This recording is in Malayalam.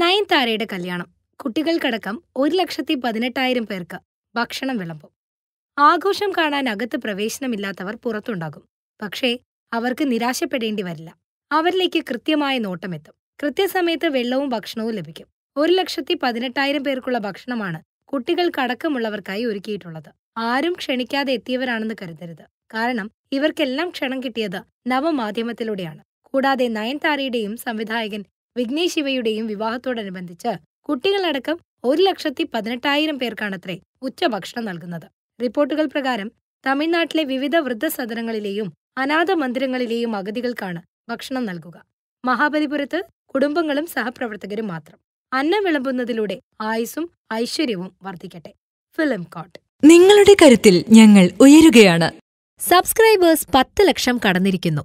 നയൻതാരയുടെ കല്യാണം കുട്ടികൾക്കടക്കം ഒരു ലക്ഷത്തി പതിനെട്ടായിരം പേർക്ക് ഭക്ഷണം വിളമ്പും ആഘോഷം കാണാൻ അകത്ത് പ്രവേശനമില്ലാത്തവർ പുറത്തുണ്ടാകും പക്ഷേ അവർക്ക് നിരാശപ്പെടേണ്ടി വരില്ല അവരിലേക്ക് കൃത്യമായ നോട്ടമെത്തും കൃത്യസമയത്ത് വെള്ളവും ഭക്ഷണവും ലഭിക്കും ഒരു ലക്ഷത്തി പതിനെട്ടായിരം പേർക്കുള്ള ഭക്ഷണമാണ് കുട്ടികൾക്കടക്കമുള്ളവർക്കായി ഒരുക്കിയിട്ടുള്ളത് ആരും ക്ഷണിക്കാതെ എത്തിയവരാണെന്ന് കരുതരുത് കാരണം ഇവർക്കെല്ലാം ക്ഷണം കിട്ടിയത് നവമാധ്യമത്തിലൂടെയാണ് കൂടാതെ നയൻതാരയുടെയും സംവിധായകൻ വിഘ്നേഷ് ശിവയുടെയും വിവാഹത്തോടനുബന്ധിച്ച് കുട്ടികളടക്കം ഒരു ലക്ഷത്തി പതിനെട്ടായിരം പേർക്കാണത്രേ ഉച്ചഭക്ഷണം നൽകുന്നത് റിപ്പോർട്ടുകൾ പ്രകാരം തമിഴ്നാട്ടിലെ വിവിധ വൃദ്ധസദനങ്ങളിലെയും അനാഥ മന്ദിരങ്ങളിലെയും അഗതികൾക്കാണ് ഭക്ഷണം നൽകുക മഹാബലിപുരത്ത് കുടുംബങ്ങളും സഹപ്രവർത്തകരും മാത്രം അന്നം വിളമ്പുന്നതിലൂടെ ആയുസും ഐശ്വര്യവും വർദ്ധിക്കട്ടെ ഫിലിം കോട്ട് നിങ്ങളുടെ കരുത്തിൽ ഞങ്ങൾ ഉയരുകയാണ് സബ്സ്ക്രൈബേഴ്സ് പത്ത് ലക്ഷം കടന്നിരിക്കുന്നു